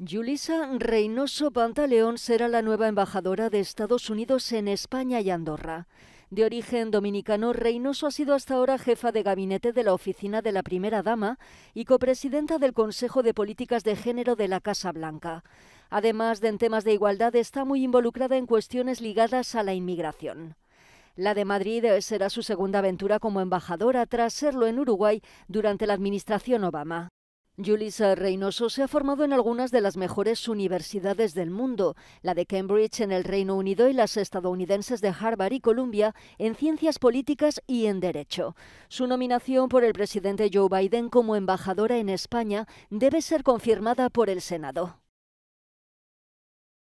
Julissa Reynoso Pantaleón será la nueva embajadora de Estados Unidos en España y Andorra. De origen dominicano, Reynoso ha sido hasta ahora jefa de gabinete de la oficina de la primera dama y copresidenta del Consejo de Políticas de Género de la Casa Blanca. Además de en temas de igualdad, está muy involucrada en cuestiones ligadas a la inmigración. La de Madrid eh, será su segunda aventura como embajadora tras serlo en Uruguay durante la administración Obama. Julissa Reynoso se ha formado en algunas de las mejores universidades del mundo, la de Cambridge en el Reino Unido y las estadounidenses de Harvard y Columbia en ciencias políticas y en derecho. Su nominación por el presidente Joe Biden como embajadora en España debe ser confirmada por el Senado.